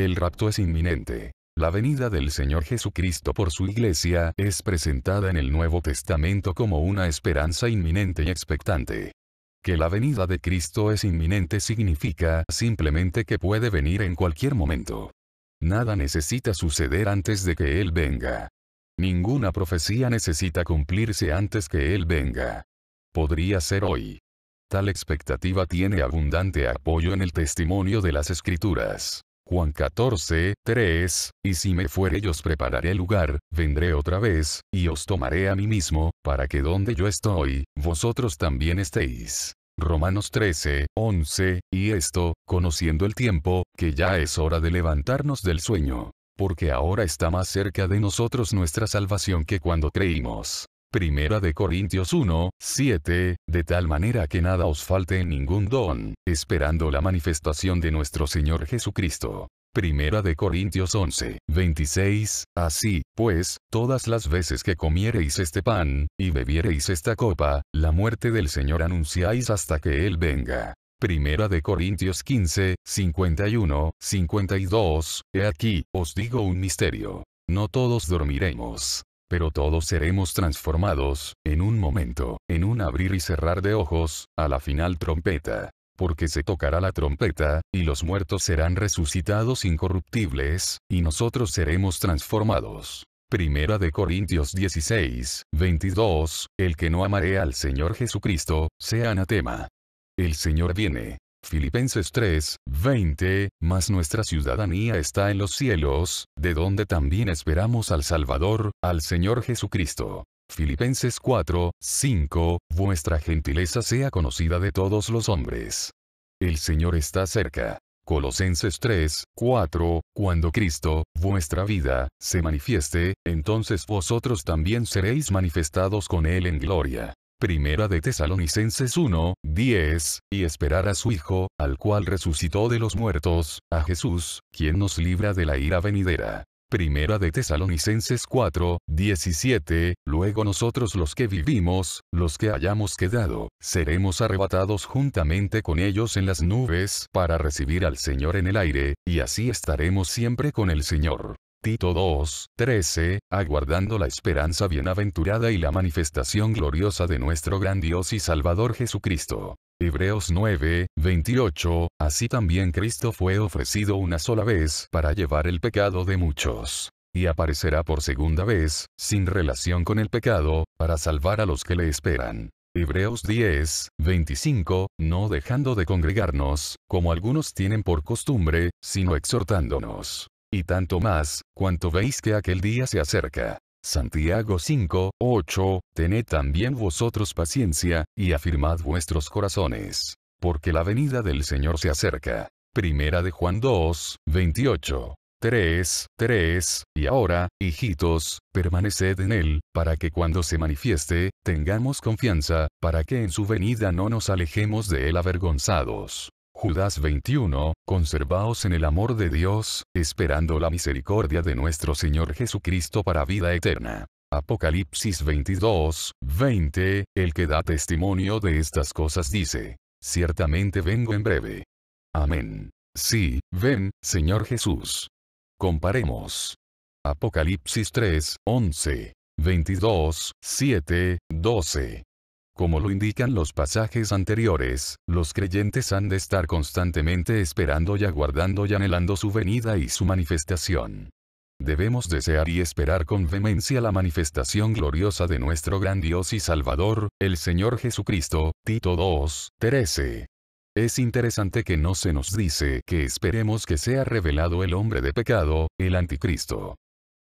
El rapto es inminente. La venida del Señor Jesucristo por su iglesia es presentada en el Nuevo Testamento como una esperanza inminente y expectante. Que la venida de Cristo es inminente significa simplemente que puede venir en cualquier momento. Nada necesita suceder antes de que Él venga. Ninguna profecía necesita cumplirse antes que Él venga. Podría ser hoy. Tal expectativa tiene abundante apoyo en el testimonio de las Escrituras. Juan 14, 3, y si me fuere yo os prepararé lugar, vendré otra vez, y os tomaré a mí mismo, para que donde yo estoy, vosotros también estéis. Romanos 13, 11, y esto, conociendo el tiempo, que ya es hora de levantarnos del sueño. Porque ahora está más cerca de nosotros nuestra salvación que cuando creímos. Primera de Corintios 1, 7, de tal manera que nada os falte en ningún don, esperando la manifestación de nuestro Señor Jesucristo. Primera de Corintios 11, 26, así, pues, todas las veces que comiereis este pan, y bebiereis esta copa, la muerte del Señor anunciáis hasta que Él venga. Primera de Corintios 15, 51, 52, he aquí, os digo un misterio. No todos dormiremos, pero todos seremos transformados, en un momento, en un abrir y cerrar de ojos, a la final trompeta. Porque se tocará la trompeta, y los muertos serán resucitados incorruptibles, y nosotros seremos transformados. Primera de Corintios 16, 22, el que no amare al Señor Jesucristo, sea anatema. El Señor viene, Filipenses 3, 20, mas nuestra ciudadanía está en los cielos, de donde también esperamos al Salvador, al Señor Jesucristo. Filipenses 4, 5, vuestra gentileza sea conocida de todos los hombres. El Señor está cerca. Colosenses 3, 4, cuando Cristo, vuestra vida, se manifieste, entonces vosotros también seréis manifestados con Él en gloria. Primera de Tesalonicenses 1, 10, y esperar a su Hijo, al cual resucitó de los muertos, a Jesús, quien nos libra de la ira venidera. Primera de Tesalonicenses 4, 17, luego nosotros los que vivimos, los que hayamos quedado, seremos arrebatados juntamente con ellos en las nubes para recibir al Señor en el aire, y así estaremos siempre con el Señor. Tito 2, 13, aguardando la esperanza bienaventurada y la manifestación gloriosa de nuestro gran Dios y Salvador Jesucristo. Hebreos 9, 28, así también Cristo fue ofrecido una sola vez para llevar el pecado de muchos. Y aparecerá por segunda vez, sin relación con el pecado, para salvar a los que le esperan. Hebreos 10, 25, no dejando de congregarnos, como algunos tienen por costumbre, sino exhortándonos y tanto más, cuanto veis que aquel día se acerca. Santiago 5, 8, tened también vosotros paciencia, y afirmad vuestros corazones, porque la venida del Señor se acerca. Primera de Juan 2, 28. 3, 3, y ahora, hijitos, permaneced en Él, para que cuando se manifieste, tengamos confianza, para que en su venida no nos alejemos de Él avergonzados. Judas 21, conservaos en el amor de Dios, esperando la misericordia de nuestro Señor Jesucristo para vida eterna. Apocalipsis 22, 20, el que da testimonio de estas cosas dice, ciertamente vengo en breve. Amén. Sí, ven, Señor Jesús. Comparemos. Apocalipsis 3, 11, 22, 7, 12. Como lo indican los pasajes anteriores, los creyentes han de estar constantemente esperando y aguardando y anhelando su venida y su manifestación. Debemos desear y esperar con vehemencia la manifestación gloriosa de nuestro gran Dios y Salvador, el Señor Jesucristo, Tito 2, 13. Es interesante que no se nos dice que esperemos que sea revelado el hombre de pecado, el anticristo.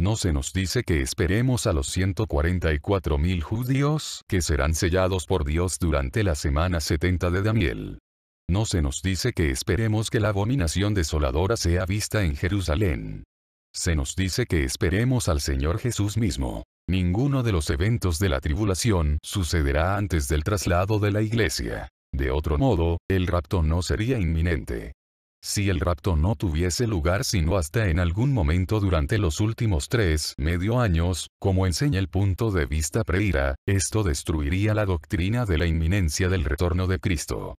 No se nos dice que esperemos a los 144.000 judíos que serán sellados por Dios durante la semana 70 de Daniel. No se nos dice que esperemos que la abominación desoladora sea vista en Jerusalén. Se nos dice que esperemos al Señor Jesús mismo. Ninguno de los eventos de la tribulación sucederá antes del traslado de la iglesia. De otro modo, el rapto no sería inminente. Si el rapto no tuviese lugar sino hasta en algún momento durante los últimos tres medio años, como enseña el punto de vista Preira, esto destruiría la doctrina de la inminencia del retorno de Cristo.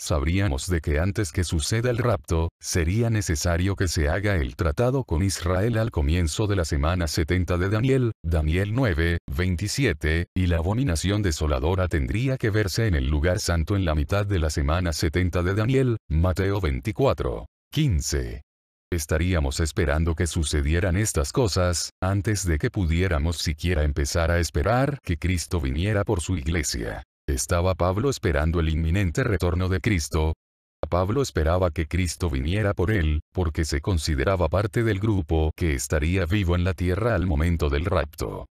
Sabríamos de que antes que suceda el rapto, sería necesario que se haga el tratado con Israel al comienzo de la semana 70 de Daniel, Daniel 9, 27, y la abominación desoladora tendría que verse en el lugar santo en la mitad de la semana 70 de Daniel, Mateo 24, 15. Estaríamos esperando que sucedieran estas cosas, antes de que pudiéramos siquiera empezar a esperar que Cristo viniera por su iglesia. Estaba Pablo esperando el inminente retorno de Cristo. Pablo esperaba que Cristo viniera por él, porque se consideraba parte del grupo que estaría vivo en la tierra al momento del rapto.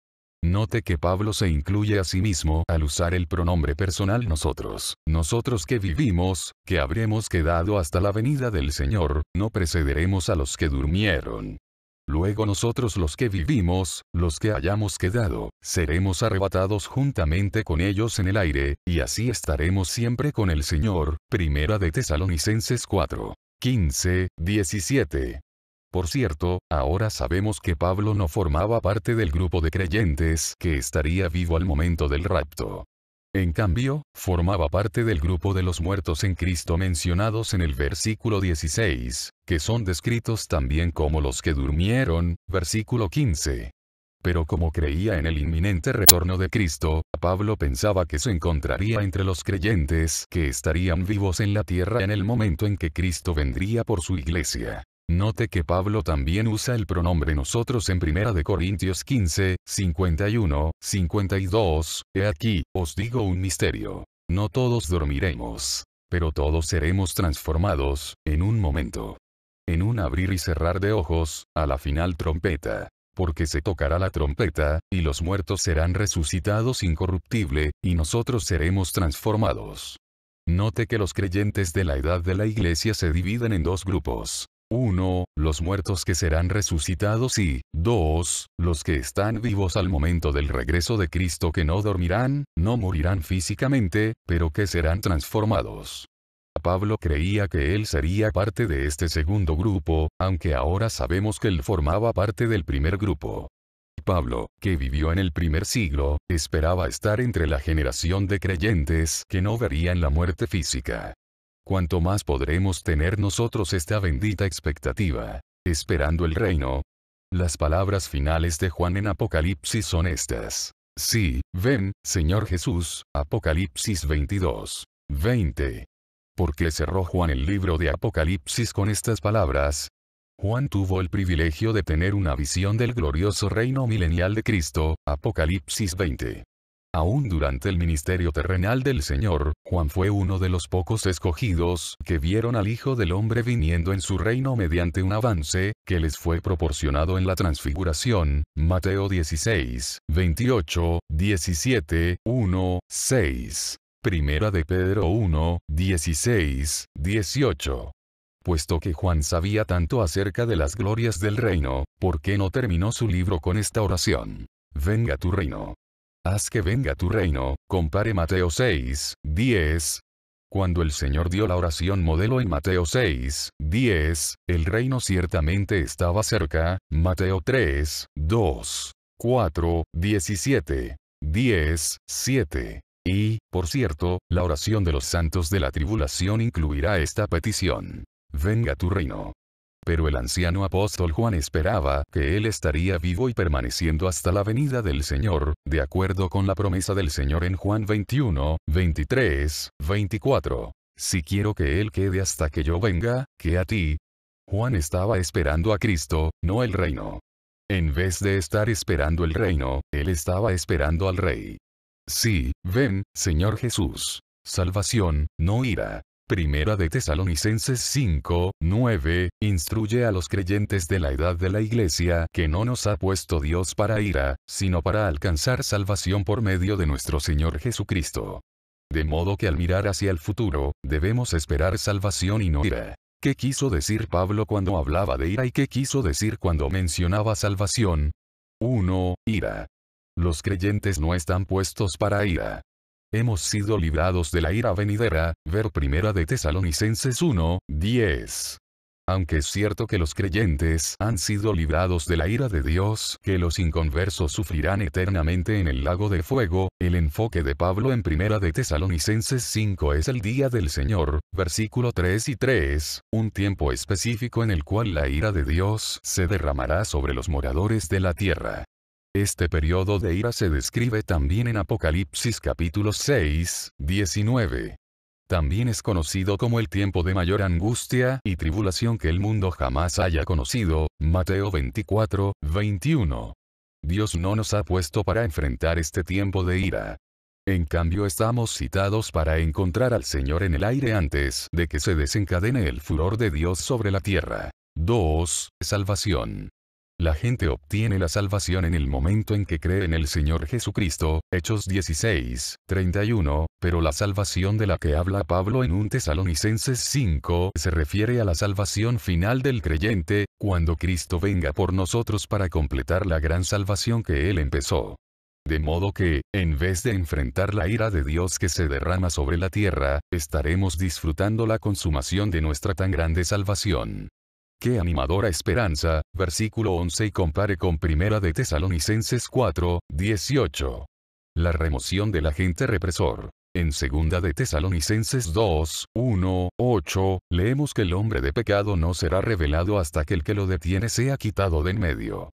Note que Pablo se incluye a sí mismo al usar el pronombre personal nosotros. Nosotros que vivimos, que habremos quedado hasta la venida del Señor, no precederemos a los que durmieron. Luego nosotros los que vivimos, los que hayamos quedado, seremos arrebatados juntamente con ellos en el aire, y así estaremos siempre con el Señor. Primera de Tesalonicenses 4. 15, 17. Por cierto, ahora sabemos que Pablo no formaba parte del grupo de creyentes que estaría vivo al momento del rapto. En cambio, formaba parte del grupo de los muertos en Cristo mencionados en el versículo 16, que son descritos también como los que durmieron, versículo 15. Pero como creía en el inminente retorno de Cristo, Pablo pensaba que se encontraría entre los creyentes que estarían vivos en la tierra en el momento en que Cristo vendría por su iglesia. Note que Pablo también usa el pronombre nosotros en 1 Corintios 15, 51, 52, he aquí, os digo un misterio. No todos dormiremos, pero todos seremos transformados, en un momento. En un abrir y cerrar de ojos, a la final trompeta. Porque se tocará la trompeta, y los muertos serán resucitados incorruptible, y nosotros seremos transformados. Note que los creyentes de la edad de la iglesia se dividen en dos grupos. 1. Los muertos que serán resucitados y 2. Los que están vivos al momento del regreso de Cristo que no dormirán, no morirán físicamente, pero que serán transformados. Pablo creía que él sería parte de este segundo grupo, aunque ahora sabemos que él formaba parte del primer grupo. Pablo, que vivió en el primer siglo, esperaba estar entre la generación de creyentes que no verían la muerte física. ¿Cuánto más podremos tener nosotros esta bendita expectativa, esperando el reino. Las palabras finales de Juan en Apocalipsis son estas. Sí, ven, Señor Jesús, Apocalipsis 22. 20. qué cerró Juan el libro de Apocalipsis con estas palabras? Juan tuvo el privilegio de tener una visión del glorioso reino milenial de Cristo, Apocalipsis 20. Aún durante el ministerio terrenal del Señor, Juan fue uno de los pocos escogidos que vieron al Hijo del Hombre viniendo en su reino mediante un avance, que les fue proporcionado en la transfiguración, Mateo 16, 28, 17, 1, 6. Primera de Pedro 1, 16, 18. Puesto que Juan sabía tanto acerca de las glorias del reino, ¿por qué no terminó su libro con esta oración? Venga tu reino. Haz que venga tu reino, compare Mateo 6, 10. Cuando el Señor dio la oración modelo en Mateo 6, 10, el reino ciertamente estaba cerca, Mateo 3, 2, 4, 17, 10, 7. Y, por cierto, la oración de los santos de la tribulación incluirá esta petición. Venga tu reino pero el anciano apóstol Juan esperaba que él estaría vivo y permaneciendo hasta la venida del Señor, de acuerdo con la promesa del Señor en Juan 21, 23, 24. Si quiero que él quede hasta que yo venga, que a ti. Juan estaba esperando a Cristo, no el reino. En vez de estar esperando el reino, él estaba esperando al rey. Sí, ven, Señor Jesús. Salvación, no ira. Primera de Tesalonicenses 5, 9, instruye a los creyentes de la edad de la iglesia que no nos ha puesto Dios para ira, sino para alcanzar salvación por medio de nuestro Señor Jesucristo. De modo que al mirar hacia el futuro, debemos esperar salvación y no ira. ¿Qué quiso decir Pablo cuando hablaba de ira y qué quiso decir cuando mencionaba salvación? 1. Ira. Los creyentes no están puestos para ira hemos sido librados de la ira venidera, ver Primera de Tesalonicenses 1, 10. Aunque es cierto que los creyentes han sido librados de la ira de Dios, que los inconversos sufrirán eternamente en el lago de fuego, el enfoque de Pablo en Primera de Tesalonicenses 5 es el día del Señor, versículo 3 y 3, un tiempo específico en el cual la ira de Dios se derramará sobre los moradores de la tierra. Este periodo de ira se describe también en Apocalipsis capítulo 6, 19. También es conocido como el tiempo de mayor angustia y tribulación que el mundo jamás haya conocido, Mateo 24, 21. Dios no nos ha puesto para enfrentar este tiempo de ira. En cambio estamos citados para encontrar al Señor en el aire antes de que se desencadene el furor de Dios sobre la tierra. 2. Salvación. La gente obtiene la salvación en el momento en que cree en el Señor Jesucristo, Hechos 16, 31, pero la salvación de la que habla Pablo en un Tesalonicenses 5 se refiere a la salvación final del creyente, cuando Cristo venga por nosotros para completar la gran salvación que Él empezó. De modo que, en vez de enfrentar la ira de Dios que se derrama sobre la tierra, estaremos disfrutando la consumación de nuestra tan grande salvación. Qué animadora esperanza, versículo 11 y compare con Primera de Tesalonicenses 4, 18. La remoción del agente represor. En segunda de Tesalonicenses 2, 1, 8, leemos que el hombre de pecado no será revelado hasta que el que lo detiene sea quitado de en medio.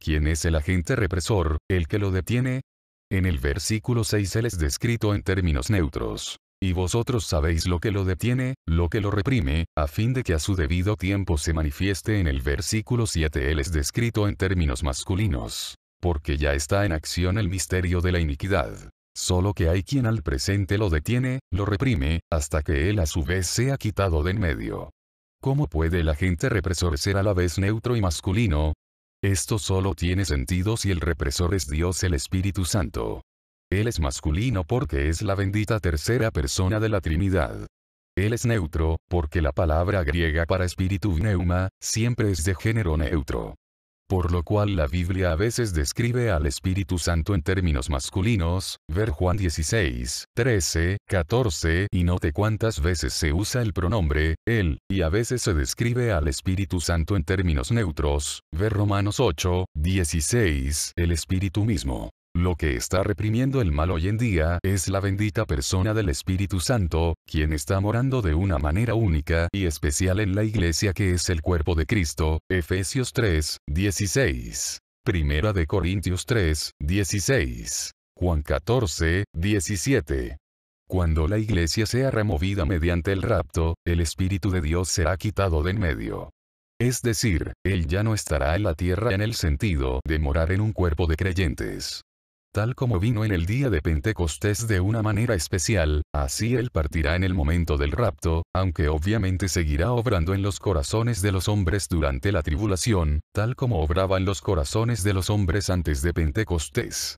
¿Quién es el agente represor, el que lo detiene? En el versículo 6 él es descrito en términos neutros y vosotros sabéis lo que lo detiene, lo que lo reprime, a fin de que a su debido tiempo se manifieste en el versículo 7 él es descrito en términos masculinos. Porque ya está en acción el misterio de la iniquidad. Solo que hay quien al presente lo detiene, lo reprime, hasta que él a su vez sea quitado de en medio. ¿Cómo puede la gente represor ser a la vez neutro y masculino? Esto solo tiene sentido si el represor es Dios el Espíritu Santo. Él es masculino porque es la bendita tercera persona de la Trinidad. Él es neutro, porque la palabra griega para espíritu pneuma, siempre es de género neutro. Por lo cual la Biblia a veces describe al Espíritu Santo en términos masculinos, ver Juan 16, 13, 14 y note cuántas veces se usa el pronombre, él, y a veces se describe al Espíritu Santo en términos neutros, ver Romanos 8, 16, el Espíritu mismo. Lo que está reprimiendo el mal hoy en día es la bendita persona del Espíritu Santo, quien está morando de una manera única y especial en la iglesia que es el cuerpo de Cristo. Efesios 3, 16. Primera de Corintios 3, 16. Juan 14, 17. Cuando la iglesia sea removida mediante el rapto, el Espíritu de Dios será quitado de en medio. Es decir, Él ya no estará en la tierra en el sentido de morar en un cuerpo de creyentes. Tal como vino en el día de Pentecostés de una manera especial, así Él partirá en el momento del rapto, aunque obviamente seguirá obrando en los corazones de los hombres durante la tribulación, tal como obraban en los corazones de los hombres antes de Pentecostés.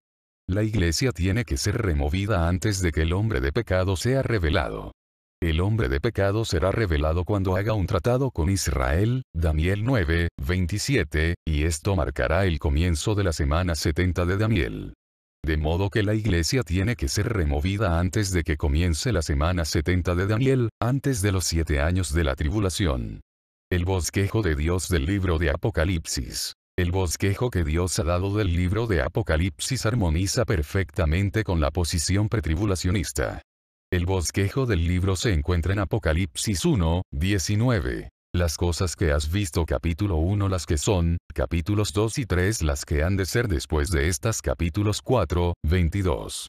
La iglesia tiene que ser removida antes de que el hombre de pecado sea revelado. El hombre de pecado será revelado cuando haga un tratado con Israel, Daniel 9, 27, y esto marcará el comienzo de la semana 70 de Daniel de modo que la iglesia tiene que ser removida antes de que comience la semana 70 de Daniel, antes de los siete años de la tribulación. El bosquejo de Dios del libro de Apocalipsis. El bosquejo que Dios ha dado del libro de Apocalipsis armoniza perfectamente con la posición pretribulacionista. El bosquejo del libro se encuentra en Apocalipsis 1, 19. Las cosas que has visto capítulo 1 las que son, capítulos 2 y 3 las que han de ser después de estas capítulos 4, 22.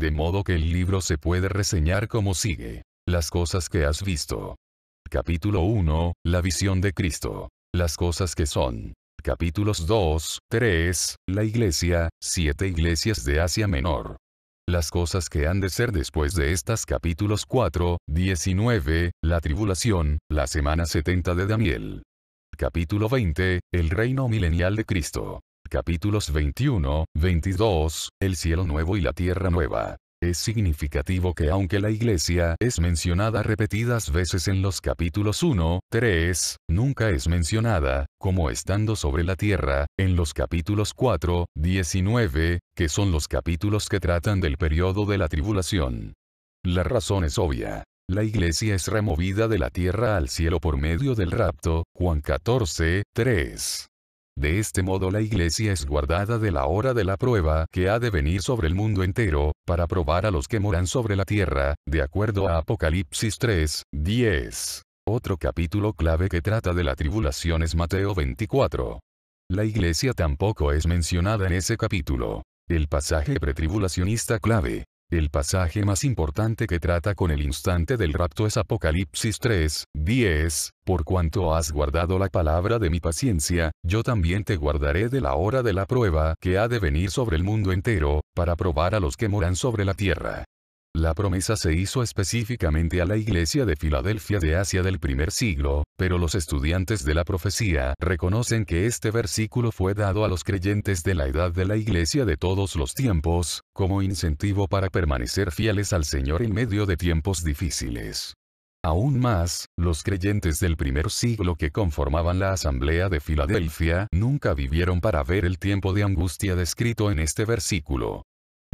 De modo que el libro se puede reseñar como sigue. Las cosas que has visto. Capítulo 1, la visión de Cristo. Las cosas que son. Capítulos 2, 3, la iglesia, siete iglesias de Asia Menor. Las cosas que han de ser después de estas capítulos 4, 19, la tribulación, la semana 70 de Daniel. Capítulo 20, el reino milenial de Cristo. Capítulos 21, 22, el cielo nuevo y la tierra nueva. Es significativo que aunque la iglesia es mencionada repetidas veces en los capítulos 1, 3, nunca es mencionada, como estando sobre la tierra, en los capítulos 4, 19, que son los capítulos que tratan del periodo de la tribulación. La razón es obvia. La iglesia es removida de la tierra al cielo por medio del rapto, Juan 14, 3. De este modo la iglesia es guardada de la hora de la prueba que ha de venir sobre el mundo entero, para probar a los que moran sobre la tierra, de acuerdo a Apocalipsis 3, 10. Otro capítulo clave que trata de la tribulación es Mateo 24. La iglesia tampoco es mencionada en ese capítulo. El pasaje pretribulacionista clave, el pasaje más importante que trata con el instante del rapto es Apocalipsis 3, 10, por cuanto has guardado la palabra de mi paciencia, yo también te guardaré de la hora de la prueba que ha de venir sobre el mundo entero, para probar a los que moran sobre la tierra. La promesa se hizo específicamente a la iglesia de Filadelfia de Asia del primer siglo, pero los estudiantes de la profecía reconocen que este versículo fue dado a los creyentes de la edad de la iglesia de todos los tiempos, como incentivo para permanecer fieles al Señor en medio de tiempos difíciles. Aún más, los creyentes del primer siglo que conformaban la Asamblea de Filadelfia nunca vivieron para ver el tiempo de angustia descrito en este versículo.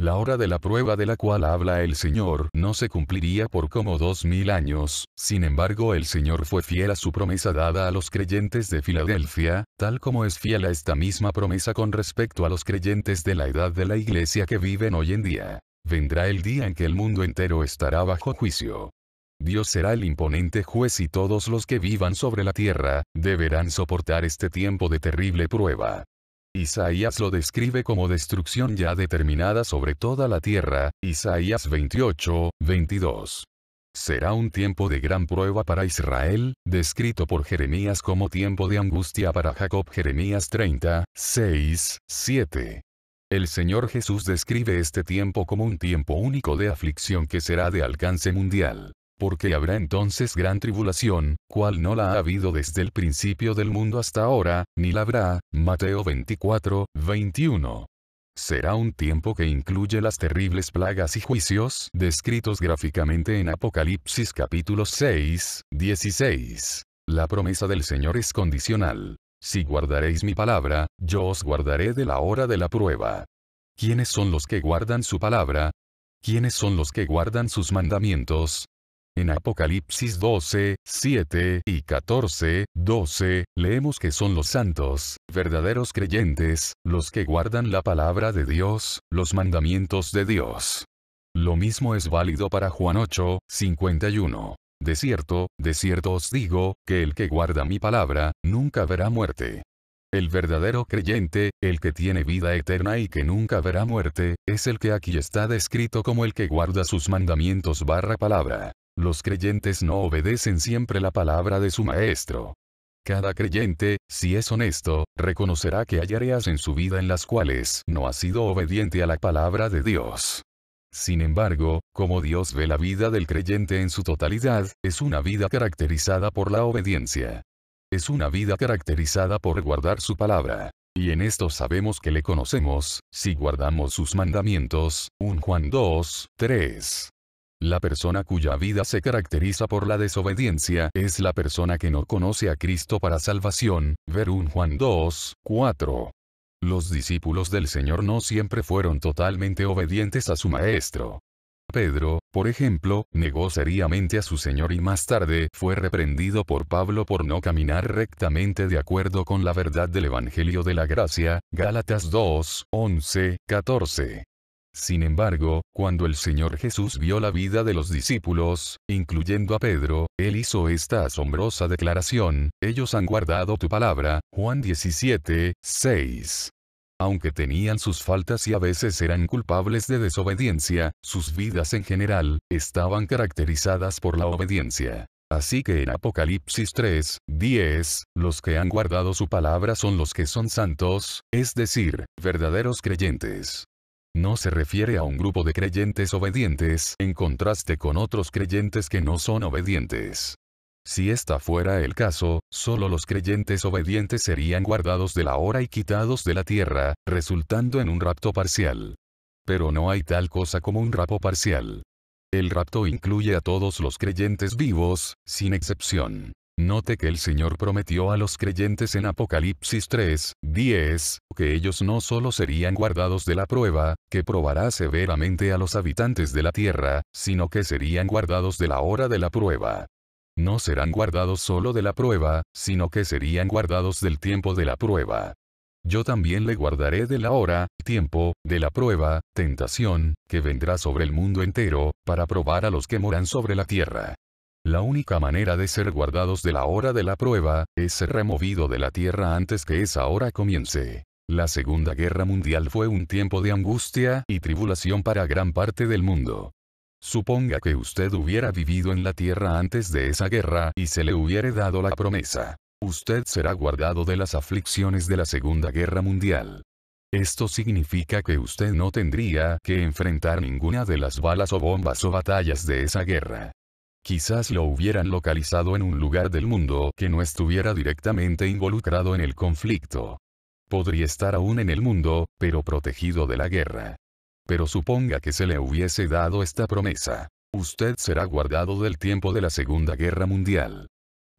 La hora de la prueba de la cual habla el Señor no se cumpliría por como dos mil años, sin embargo el Señor fue fiel a su promesa dada a los creyentes de Filadelfia, tal como es fiel a esta misma promesa con respecto a los creyentes de la edad de la iglesia que viven hoy en día. Vendrá el día en que el mundo entero estará bajo juicio. Dios será el imponente juez y todos los que vivan sobre la tierra, deberán soportar este tiempo de terrible prueba. Isaías lo describe como destrucción ya determinada sobre toda la tierra, Isaías 28, 22. Será un tiempo de gran prueba para Israel, descrito por Jeremías como tiempo de angustia para Jacob Jeremías 30, 6, 7. El Señor Jesús describe este tiempo como un tiempo único de aflicción que será de alcance mundial porque habrá entonces gran tribulación, cual no la ha habido desde el principio del mundo hasta ahora, ni la habrá. Mateo 24, 21. Será un tiempo que incluye las terribles plagas y juicios descritos gráficamente en Apocalipsis capítulo 6, 16. La promesa del Señor es condicional. Si guardaréis mi palabra, yo os guardaré de la hora de la prueba. ¿Quiénes son los que guardan su palabra? ¿Quiénes son los que guardan sus mandamientos? En Apocalipsis 12, 7 y 14, 12, leemos que son los santos, verdaderos creyentes, los que guardan la palabra de Dios, los mandamientos de Dios. Lo mismo es válido para Juan 8, 51. De cierto, de cierto os digo, que el que guarda mi palabra, nunca verá muerte. El verdadero creyente, el que tiene vida eterna y que nunca verá muerte, es el que aquí está descrito como el que guarda sus mandamientos barra palabra. Los creyentes no obedecen siempre la palabra de su maestro. Cada creyente, si es honesto, reconocerá que hay áreas en su vida en las cuales no ha sido obediente a la palabra de Dios. Sin embargo, como Dios ve la vida del creyente en su totalidad, es una vida caracterizada por la obediencia. Es una vida caracterizada por guardar su palabra. Y en esto sabemos que le conocemos, si guardamos sus mandamientos, 1 Juan 2, 3. La persona cuya vida se caracteriza por la desobediencia es la persona que no conoce a Cristo para salvación. Ver Juan 2, 4. Los discípulos del Señor no siempre fueron totalmente obedientes a su Maestro. Pedro, por ejemplo, negó seriamente a su Señor y más tarde fue reprendido por Pablo por no caminar rectamente de acuerdo con la verdad del Evangelio de la Gracia, Gálatas 2, 11, 14. Sin embargo, cuando el Señor Jesús vio la vida de los discípulos, incluyendo a Pedro, él hizo esta asombrosa declaración, ellos han guardado tu palabra, Juan 17, 6. Aunque tenían sus faltas y a veces eran culpables de desobediencia, sus vidas en general, estaban caracterizadas por la obediencia. Así que en Apocalipsis 3, 10, los que han guardado su palabra son los que son santos, es decir, verdaderos creyentes. No se refiere a un grupo de creyentes obedientes en contraste con otros creyentes que no son obedientes. Si esta fuera el caso, solo los creyentes obedientes serían guardados de la hora y quitados de la tierra, resultando en un rapto parcial. Pero no hay tal cosa como un rapo parcial. El rapto incluye a todos los creyentes vivos, sin excepción. Note que el Señor prometió a los creyentes en Apocalipsis 3, 10, que ellos no solo serían guardados de la prueba, que probará severamente a los habitantes de la tierra, sino que serían guardados de la hora de la prueba. No serán guardados solo de la prueba, sino que serían guardados del tiempo de la prueba. Yo también le guardaré de la hora, tiempo, de la prueba, tentación, que vendrá sobre el mundo entero, para probar a los que moran sobre la tierra. La única manera de ser guardados de la hora de la prueba, es ser removido de la tierra antes que esa hora comience. La Segunda Guerra Mundial fue un tiempo de angustia y tribulación para gran parte del mundo. Suponga que usted hubiera vivido en la tierra antes de esa guerra y se le hubiera dado la promesa. Usted será guardado de las aflicciones de la Segunda Guerra Mundial. Esto significa que usted no tendría que enfrentar ninguna de las balas o bombas o batallas de esa guerra. Quizás lo hubieran localizado en un lugar del mundo que no estuviera directamente involucrado en el conflicto. Podría estar aún en el mundo, pero protegido de la guerra. Pero suponga que se le hubiese dado esta promesa. Usted será guardado del tiempo de la Segunda Guerra Mundial.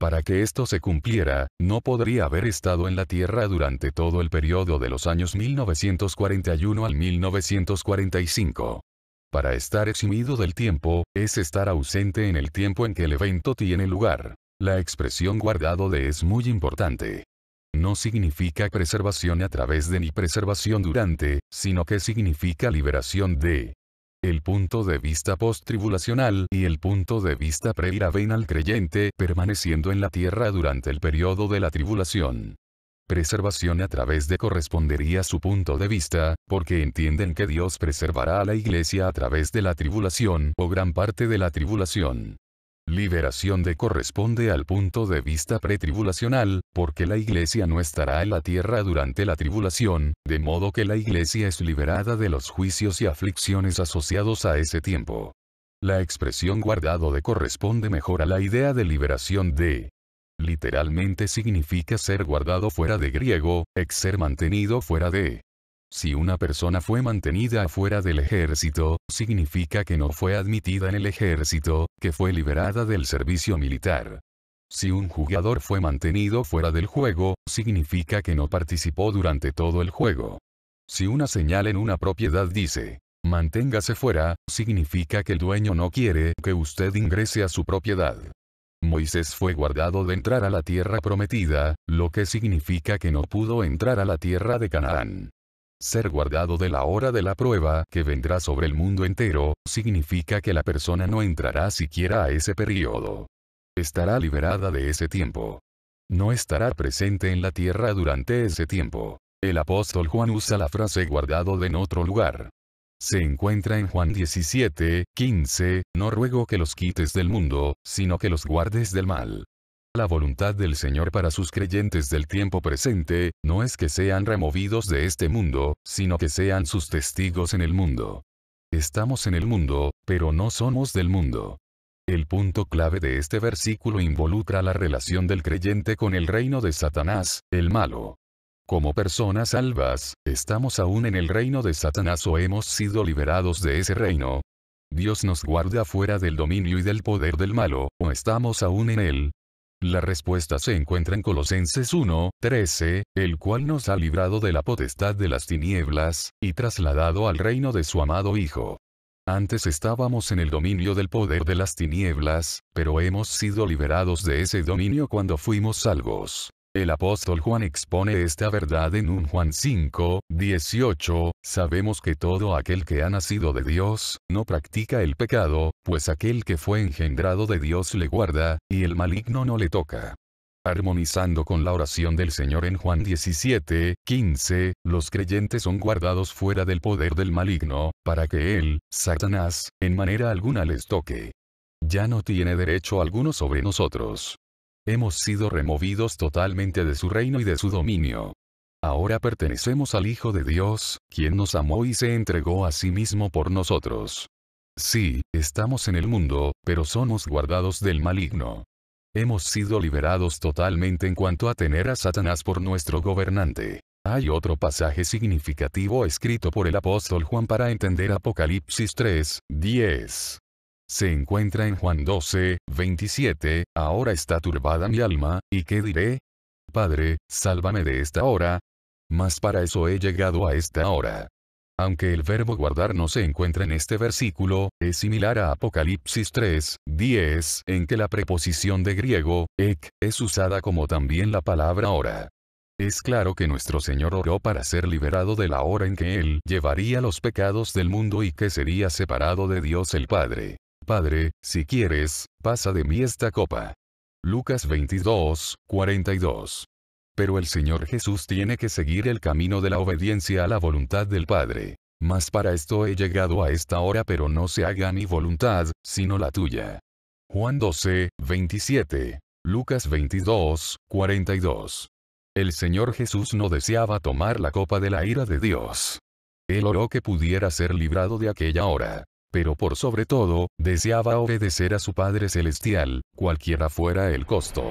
Para que esto se cumpliera, no podría haber estado en la Tierra durante todo el periodo de los años 1941 al 1945. Para estar eximido del tiempo, es estar ausente en el tiempo en que el evento tiene lugar. La expresión guardado de es muy importante. No significa preservación a través de ni preservación durante, sino que significa liberación de. El punto de vista post-tribulacional y el punto de vista pre al creyente permaneciendo en la tierra durante el periodo de la tribulación preservación a través de correspondería su punto de vista, porque entienden que Dios preservará a la iglesia a través de la tribulación o gran parte de la tribulación. Liberación de corresponde al punto de vista pretribulacional, porque la iglesia no estará en la tierra durante la tribulación, de modo que la iglesia es liberada de los juicios y aflicciones asociados a ese tiempo. La expresión guardado de corresponde mejor a la idea de liberación de Literalmente significa ser guardado fuera de griego, ex ser mantenido fuera de. Si una persona fue mantenida afuera del ejército, significa que no fue admitida en el ejército, que fue liberada del servicio militar. Si un jugador fue mantenido fuera del juego, significa que no participó durante todo el juego. Si una señal en una propiedad dice, manténgase fuera, significa que el dueño no quiere que usted ingrese a su propiedad. Moisés fue guardado de entrar a la tierra prometida, lo que significa que no pudo entrar a la tierra de Canaán. Ser guardado de la hora de la prueba que vendrá sobre el mundo entero, significa que la persona no entrará siquiera a ese periodo. Estará liberada de ese tiempo. No estará presente en la tierra durante ese tiempo. El apóstol Juan usa la frase guardado de en otro lugar, se encuentra en Juan 17, 15, no ruego que los quites del mundo, sino que los guardes del mal. La voluntad del Señor para sus creyentes del tiempo presente, no es que sean removidos de este mundo, sino que sean sus testigos en el mundo. Estamos en el mundo, pero no somos del mundo. El punto clave de este versículo involucra la relación del creyente con el reino de Satanás, el malo. Como personas salvas, estamos aún en el reino de Satanás o hemos sido liberados de ese reino. Dios nos guarda fuera del dominio y del poder del malo, o estamos aún en él. La respuesta se encuentra en Colosenses 1, 13, el cual nos ha librado de la potestad de las tinieblas, y trasladado al reino de su amado Hijo. Antes estábamos en el dominio del poder de las tinieblas, pero hemos sido liberados de ese dominio cuando fuimos salvos. El apóstol Juan expone esta verdad en un Juan 5, 18, sabemos que todo aquel que ha nacido de Dios, no practica el pecado, pues aquel que fue engendrado de Dios le guarda, y el maligno no le toca. Armonizando con la oración del Señor en Juan 17, 15, los creyentes son guardados fuera del poder del maligno, para que él, Satanás, en manera alguna les toque. Ya no tiene derecho alguno sobre nosotros. Hemos sido removidos totalmente de su reino y de su dominio. Ahora pertenecemos al Hijo de Dios, quien nos amó y se entregó a sí mismo por nosotros. Sí, estamos en el mundo, pero somos guardados del maligno. Hemos sido liberados totalmente en cuanto a tener a Satanás por nuestro gobernante. Hay otro pasaje significativo escrito por el apóstol Juan para entender Apocalipsis 3, 10 se encuentra en Juan 12, 27, ahora está turbada mi alma, ¿y qué diré? Padre, sálvame de esta hora. Mas para eso he llegado a esta hora. Aunque el verbo guardar no se encuentra en este versículo, es similar a Apocalipsis 3, 10, en que la preposición de griego, ek, es usada como también la palabra hora. Es claro que nuestro Señor oró para ser liberado de la hora en que Él llevaría los pecados del mundo y que sería separado de Dios el Padre. Padre, si quieres, pasa de mí esta copa. Lucas 22, 42. Pero el Señor Jesús tiene que seguir el camino de la obediencia a la voluntad del Padre. Mas para esto he llegado a esta hora pero no se haga mi voluntad, sino la tuya. Juan 12, 27. Lucas 22, 42. El Señor Jesús no deseaba tomar la copa de la ira de Dios. Él oró que pudiera ser librado de aquella hora pero por sobre todo, deseaba obedecer a su Padre Celestial, cualquiera fuera el costo.